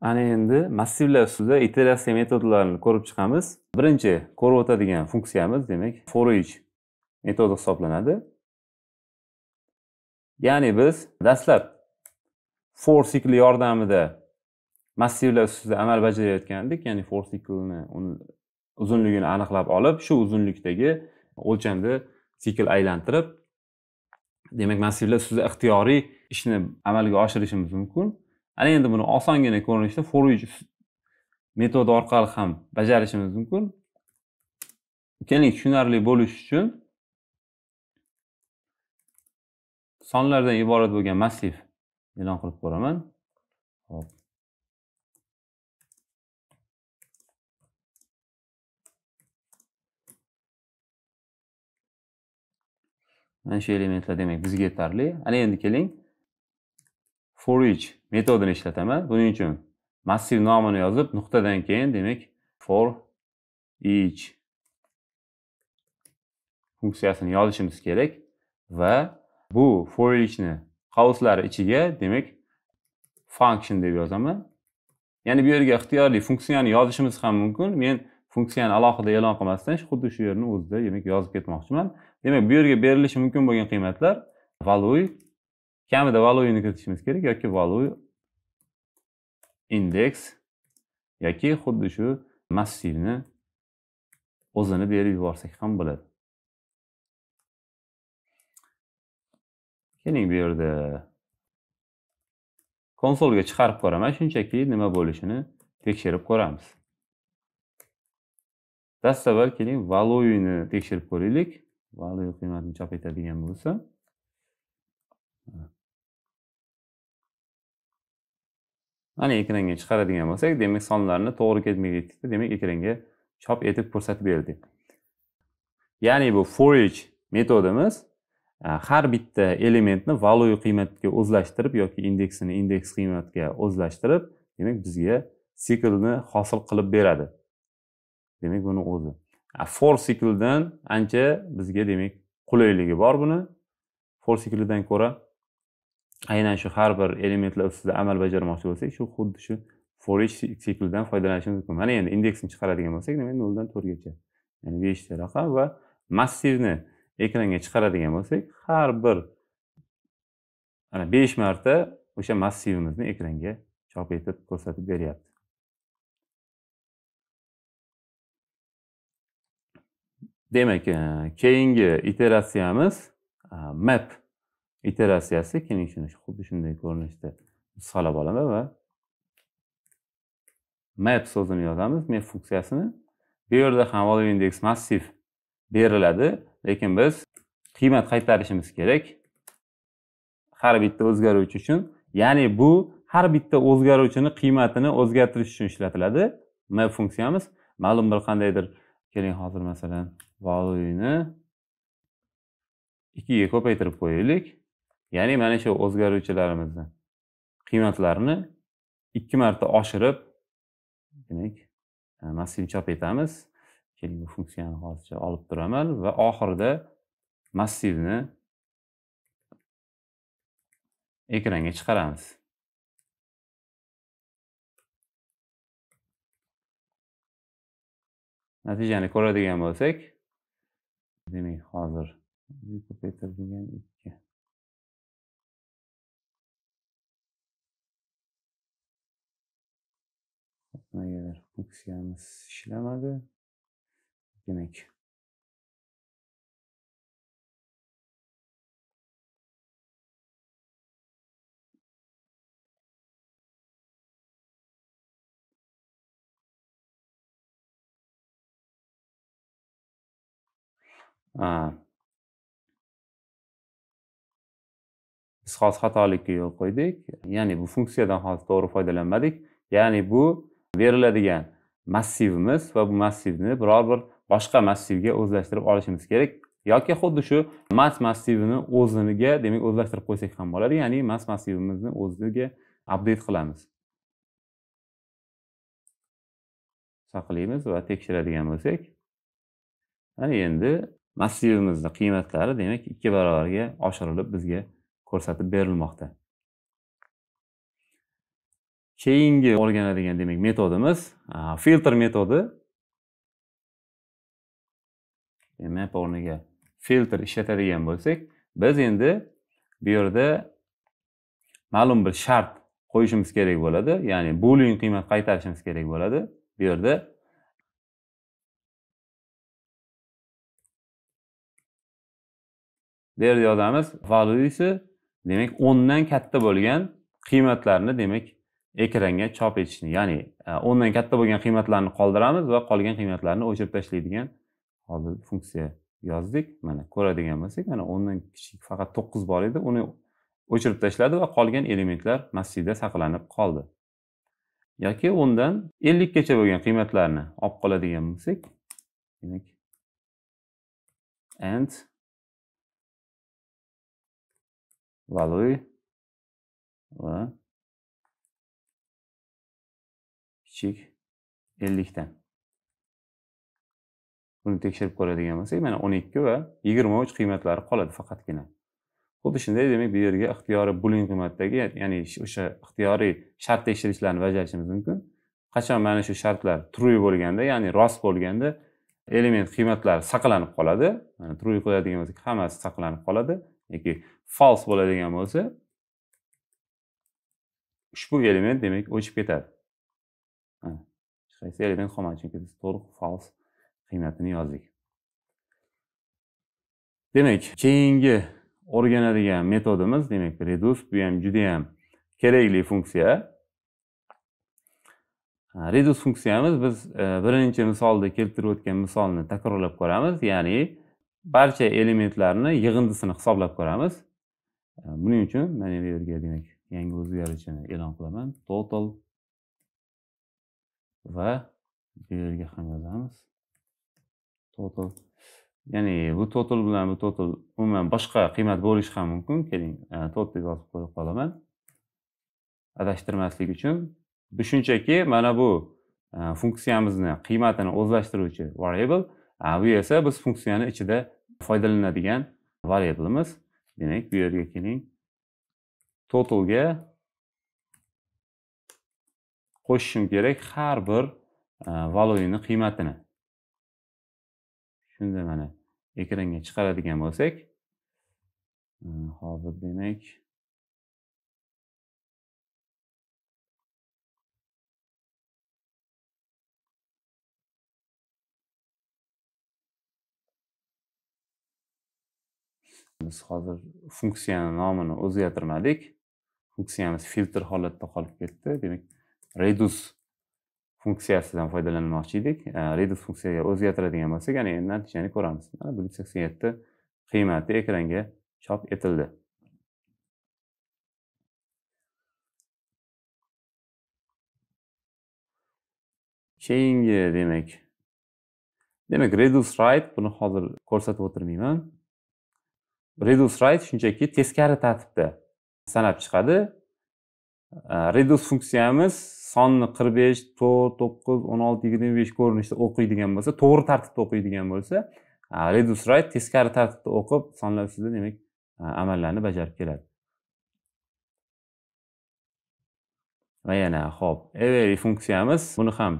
ana endi massivlar ustida iteratsiya metodlarini ko'rib chiqamiz birinchi ko'rib o'tadigan funksiyamiz demak for each metodi hisoblanadi ya'ni biz dastlab for sikli yordamida massivlar ustida amal bajarayotgan edik ya'ni for siklni uzunligini aniqlab olib shu uzunlikdagi o'lchamda sikl aylantirib demak massivlar ustida ixtiyoriy ishni amalga oshirishimiz mumkin ana endi buni osongina ko'rinishda for metodi orqali ham bajarishimiz mumkin keling tushunarli bo'lishi uchun sonlardan iborat bo'lgan massiv e'lon qilib ko'raman hop mana shu elementlar demak bizga yetarli ana endi keling for each metodini ishlataman buning uchun massiv nomini yozib nuqtadan keyin demak for each funksiyasini yozishimiz kerak va bu for ni qavslari ichiga demak function deb yozaman ya'ni bu yerga ixtiyoriy funksiyani yozishimiz ham mumkin men funksiyani alohida e'lon qilmasdan xuddi shu yerni o'zida demak yozib ketmoqchiman demak bu yerga berilishi mumkin bo'lgan qiymatlar value kamida value ni kiritishimiz kerak yoki value indeks yoki xuddi shu massivni o'zini berib yuborsak ham bo'ladi keling bu yerda konsolga chiqarib ko'raman shunchaki nima bo'lishini tekshirib ko'ramiz dastavval keling valuini tekshirib ko'raylik value qiymatini chop etadigan bo'lsa ana ekranga chiqaradigan bo'lsak demak sonlarni to'g'ri ketmaganlikda demak ekranga chop etib ko'rsatib berdik ya'ni bu for each metodimiz e, har bitta elementni value qiymatga o'zlashtirib yoki indeksini indeks qiymatga o'zlashtirib demak bizga siklni hosil qilib beradi demak buni o'zi e, for sikldan ancha bizga demak qulayligi bor buni for siklidan ko'ra aynan shu har bir elementlar ustida amal bajarmoqchi bo'lsak shu xuddi shu for each siklidan foydalanishimiz mumkin mana endi indeksni chiqaradigan bo'lsak demak noldan to'rtgacha ya'ni beshta raqam va massivni ekranga chiqaradigan bo'lsak har bir ana besh marta o'sha massivimizni ekranga chop etib ko'rsatib beryapti demak keyingi iteratsiyamiz map iterasiyasi keyin shuni xuddi shunday ko'rinishda solib olaman va map so'zini yozamiz map funksiyasini bu yerda ham volume index massiv beriladi lekin biz qiymat qaytarishimiz kerak har bitta o'zgaruvchi uchun ya'ni bu har bitta o'zgaruvchini qiymatini o'zgartirish uchun ishlatiladi map funksiyamiz ma'lum bir qandaydir keling hozir masalan valueni ikkiga ko'paytirib qo'yaylik ya'ni mana shu o'zgaruvchilarimizni qiymatlarini ikki marta oshirib demak e, massivni chop etamiz keling bu funksiyani hozircha olib turaman va oxirida massivni ekranga chiqaramiz natijani ko'radigan bo'lsak demak hozir degan ikki Negadir funksiyamiz ishlamadi. Demak, biz hozir xatolikka yo'l qo'ydik ya'ni bu funksiyadan hozir to'g'ri foydalanmadik ya'ni bu beriladigan massivimiz va bu massivni biror bir boshqa massivga o'zlashtirib olishimiz kerak yoki xuddi shu mass massivini o'ziniga demak o'zlashtirib qo'ysak ham bo'ladi ya'ni mass massivimizni o'ziga update qilamiz saqlaymiz va tekshiradigan bo'lsak mana endi massivimizni qiymatlari demak ikki barobarga oshirilib bizga ko'rsatib berilmoqda keyingi o'rganadigan demak metodimiz filtr metodi map o'rniga filtr ishlatadigan bo'lsak biz endi bu yerda ma'lum bir shart qo'yishimiz kerak bo'ladi ya'ni boolean qiymat qaytarishimiz kerak bo'ladi bu yerda bu yerda yozamiz valuesi demak o'ndan katta bo'lgan qiymatlarni demak ekranga chop etishni ya'ni e, o'ndan katta bo'lgan qiymatlarni qoldiramiz va qolgan qiymatlarni o'chirib tashlaydigan hozir funksiya yozdik mana ko'radigan bo'lsak mana o'ndan kichik faqat to'qqiz bor edi uni o'chirib tashladi va qolgan elementlar massivda saqlanib qoldi yoki o'ndan ellikgacha bo'lgan qiymatlarni olib qoladigan bo'lsak demak and value va kichik dan buni tekshirib ko'radigan bo'lsak mana 12 va 23 qiymatlari qoladi faqatgina xuddi shunday demak bu yerga ixtiyoriy bulin qiymatdagi ya'ni o'sha ixtiyoriy shart tekshirishlarni bajarishimiz mumkin qachon mana shu shartlar true bo'lganda ya'ni rost bo'lganda element qiymatlari saqlanib qoladi yani true qo'yadigan bo'lsak hammasi saqlanib qoladi yoki false bo'ladigan bo'lsa ushbu element demak o'chib ketadi hech qaysi element qolmadi chunki biz to'liq false qiymatini yozdik demak keyingi o'rganadigan metodimiz demak reduce bu ham judayam kerakli funksiya reduce funksiyamiz biz birinchi misolda keltirib o'tgan misolni takrorlab ko'ramiz ya'ni barcha elementlarni yig'indisini hisoblab ko'ramiz buning uchun mana bu yerga demak yangi o'zgarishini e'lon qilaman total va bu yerga ham yozamiz total ya'ni bu total bilan bu total umuman boshqa qiymat bo'lishi ham mumkin keling e, total deb yozib qo'yib qolaman adashtirmaslik uchun bu shunchaki mana bu e, funksiyamizni qiymatini o'zlashtiruvchi variable bu esa biz funksiyani ichida foydalanadigan variablemiz demak bu yerga keling totalga qo'shishim kerak har bir e, valyuni qiymatini shunda mana ekranga chiqaradigan bo'lsak e, hozir demak biz hozir funksiyani nomini o'zgartirmadik funksiyamiz filtr holatda qolib ketdi demak reduce funksiyasidan foydalanmoqchi edik reduce funksiyaga o'zgartiradigan bo'lsak ya'ni natijani ko'ramiz mana bir yuz sakson yetti qiymati ekranga chop etildi keyingi demak demak reduce right buni hozir ko'rsatib o'tirmayman reduce right shunchaki teskari tartibda sanab chiqadi Э, redus funksiyamiz sonni qirq besh to'rt to'qqiz o'n olti yigirma besh ko'rinishda o'qiydigan bo'lsa to'g'ri tartibda o'qiydigan bo'lsa e, redus right teskari tartibda o'qib sonlar ustida demak e, amallarni bajarib keladi va yana ho'p every funksiyamiz buni ham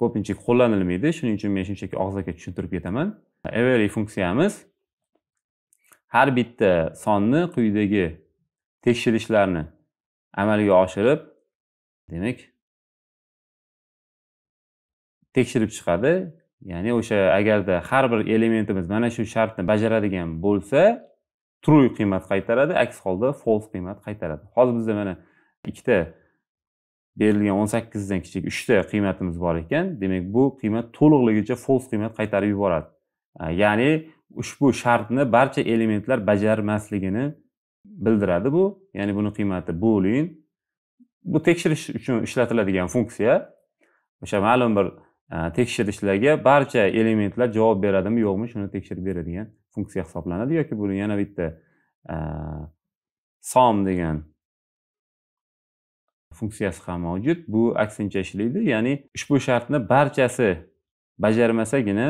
ko'pincha qo'llanilmaydi shuning uchun men shunchaki og'zaki tushuntirib ketaman every funksiyamiz har bitta sonni quyidagi tekshirishlarni amalga oshirib demak tekshirib chiqadi ya'ni o'sha agarda har bir elementimiz mana shu shartni bajaradigan bo'lsa true qiymat qaytaradi aks holda false qiymat qaytaradi hozir bizda mana ikkita berilgan o'n sakkizdan kichik uchta qiymatimiz bor ekan demak bu qiymat to'liqligicha false qiymat qaytarib yuboradi ya'ni ushbu shartni barcha elementlar bajarmasligini bildiradi bu ya'ni buni qiymati boolean bu tekshirish uchun ishlatiladigan funksiya o'sha ma'lum bir e, tekshirishlarga barcha elementlar javob beradimi yo'qmi shuni tekshirib beradigan funksiya hisoblanadi yoki buni yana bitta e, som degan funksiyasi ham mavjud bu aksincha ishlaydi ya'ni ushbu shartni barchasi bajarmasagina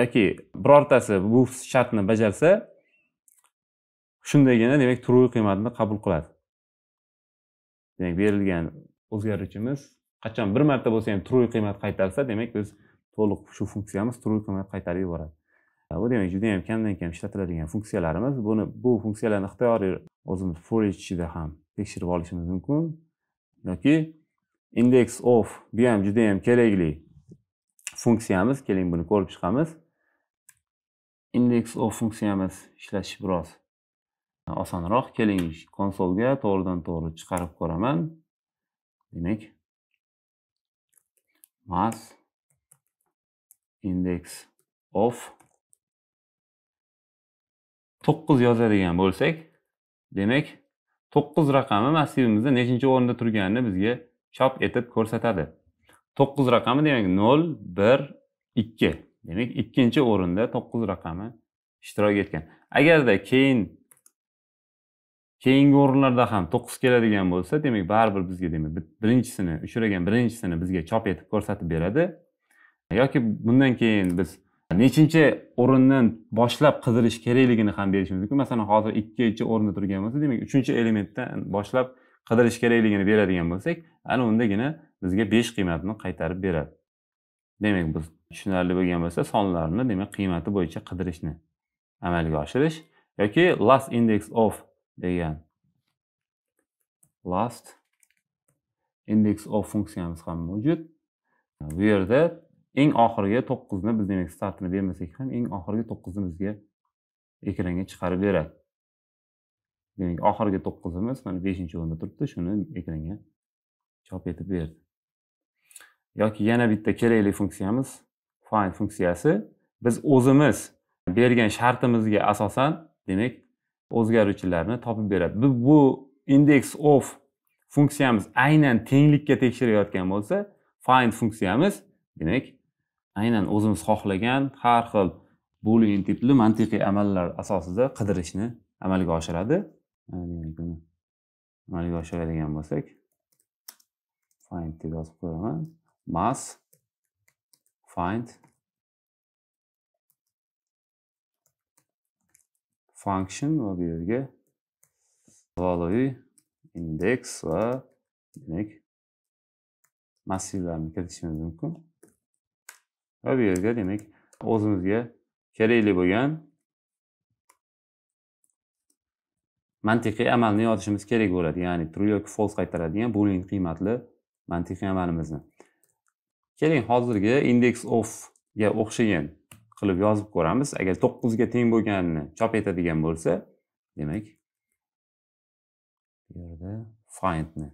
yoki birortasi bu shartni bajarsa shundagina demak turuviy qiymatni qabul qiladi demak berilgan o'zgaruvchimiz qachon bir marta bo'lsa ham turuviy qiymat qaytarsa demak biz to'liq shu funksiyamiz turuviy qiymat qaytarib yuboradi bu demak juda yam kamdan kam ishlatiladigan funksiyalarimiz buni bu funksiyalarni ixtiyoriy o'zimiz for ichida ham tekshirib olishimiz mumkin yoki index of bu ham juda yam kerakli funksiyamiz keling buni ko'rib chiqamiz index of funksiyamiz ishlatish biroz osonroq keling konsolga to'g'ridan to'g'ri chiqarib ko'raman demak mass index of to'qqiz yozadigan bo'lsak demak to'qqiz raqami massivimizda nechinchi o'rinda turganini bizga chop etib ko'rsatadi to'qqiz raqami demak nol bir ikki demak ikkinchi o'rinda to'qqiz raqami ishtirok etgan agarda keyin keyingi o'rinlarda ham to'qqiz keladigan bo'lsa demak baribir bizga demak birinchisini uchragan birinchisini bizga chop etib ko'rsatib beradi yoki bundan keyin biz nechinchi o'rindan boshlab qidirish kerakligini ham berishimiz mumkin masalan hozir ikkinchi o'rinda turgan bo'lsa demak uchinchi elementdan boshlab qidirish kerakligini beradigan bo'lsak ana undagina bizga besh qiymatni qaytarib beradi demak biz tushunarli bo'lgan bo'lsa sonlarni demak qiymati bo'yicha qidirishni amalga oshirish yoki last index of degan last index of funksiyamiz ham mavjud bu yerda eng oxirgi to'qqizni biz demak startini bermasak ham eng oxirgi to'qqizni bizga ekranga chiqarib beradi demak oxirgi to'qqizimiz mana beshinchi o'rinda turibdi shuni ekranga chop etib berdi yoki yana bitta kerakli funksiyamiz find funksiyasi biz o'zimiz bergan shartimizga asosan demak o'zgaruvchilarni topib beradi bu, bu index of funksiyamiz aynan tenglikka tekshirayotgan bo'lsa find funksiyamiz demak aynan o'zimiz xohlagan har xil boolean tipli mantiqiy amallar asosida qidirishni amalga oshiradi amalga oshiradigan bo'lsak find deb yozib qo'yaman mass find function va bu yerga value index va demak massivlarni kiritishimiz mumkin va bu yerga demak o'zimizga kerakli bo'lgan mantiqiy amalni yozishimiz kerak bo'ladi ya'ni true yoki false qaytaradigan boolean qiymatli mantiqiy amalimizni keling hozirgi index of ga o'xshagan qilib yozib ko'ramiz agar to'qqizga teng bo'lganini chop etadigan bo'lsa demak bu yerda findni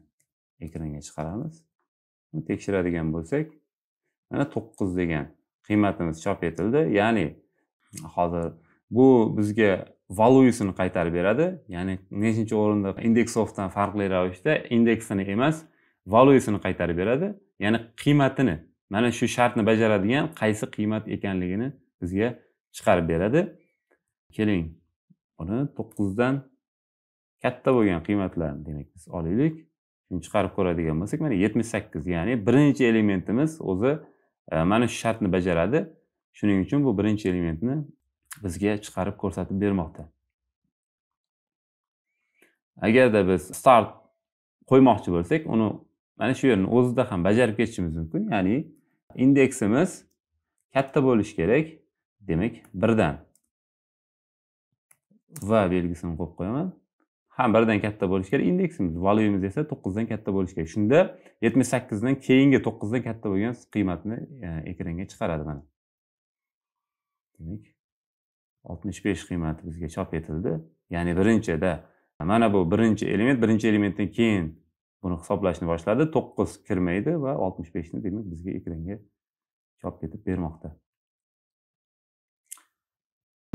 ekranga chiqaramiz tekshiradigan bo'lsak mana to'qqiz degan qiymatimiz chop etildi ya'ni hozir bu bizga valuesini qaytarib beradi ya'ni nechinchi o'rinda indeksofdan farqli ravishda indeksini emas valuesini qaytarib beradi ya'ni qiymatini mana shu shartni bajaradigan qaysi qiymat ekanligini bizga chiqarib beradi keling buni to'qqizdan katta bo'lgan qiymatlarni demak biz olaylik shuni chiqarib ko'radigan bo'lsak mana yetmish sakkiz ya'ni birinchi elementimiz o'zi e, mana shu shartni bajaradi shuning uchun bu birinchi elementni bizga chiqarib ko'rsatib bermoqda agarda biz start qo'ymoqchi bo'lsak uni mana shu yerni o'zida ham bajarib ketishimiz mumkin ya'ni indeksimiz katta bo'lishi kerak demak birdan va belgisini qo'yib qo'yaman ham birdan katta bo'lishi kerak indeksimiz valyumiz esa to'qqizdan katta bo'lishi kerak shunda yetmish sakkizdan keyingi to'qqizdan katta bo'lgan qiymatni e, ekranga chiqaradi mana demak oltmish besh qiymati bizga chop etildi ya'ni birinchida mana bu birinchi element birinchi elementdan keyin buni hisoblashni boshladi to'qqiz kirmaydi va oltmish beshni demak bizga ekranga chop etib bermoqda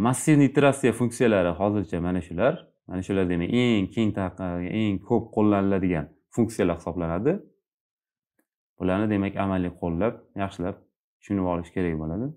massiv nitratsiya funksiyalari hozircha mana shular mana shular demak eng keng eng ko'p qo'llaniladigan funksiyalar hisoblanadi bularni demak amaliy qo'llab yaxshilab tushunib olish kerak bo'ladi